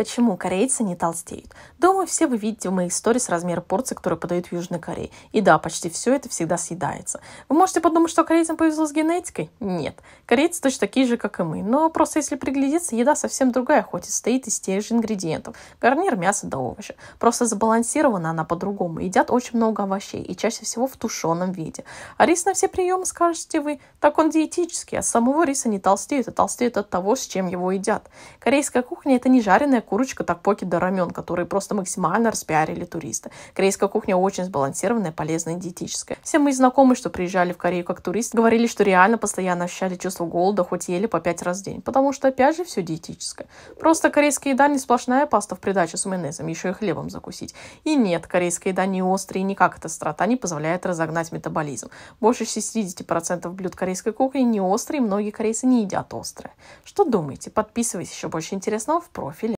Почему корейцы не толстеют? Думаю, все вы видите в моих сторис размер порции, которые подают в Южной Корее. И да, почти все это всегда съедается. Вы можете подумать, что корейцам повезло с генетикой? Нет. Корейцы точно такие же, как и мы. Но просто если приглядеться, еда совсем другая, хоть и состоит из тех же ингредиентов. Гарнир, мясо да овощи. Просто забалансирована она по-другому. Едят очень много овощей и чаще всего в тушеном виде. А рис на все приемы, скажете вы, так он диетический. От а самого риса не толстеют, а толстеют от того, с чем его едят. Корейская кухня это не жареная курочка такпоки до рамен, которые просто максимально распиарили туристы. Корейская кухня очень сбалансированная, полезная и диетическая. Все мои знакомые, что приезжали в Корею как турист, говорили, что реально постоянно ощущали чувство голода, хоть ели по пять раз в день, потому что опять же все диетическое. Просто корейская еда не сплошная паста в придаче с майонезом, еще и хлебом закусить. И нет, корейская еда не острая и никак эта страта не позволяет разогнать метаболизм. Больше 60% блюд корейской кухни не острые, многие корейцы не едят острое. Что думаете? Подписывайтесь, еще больше интересного в профиле.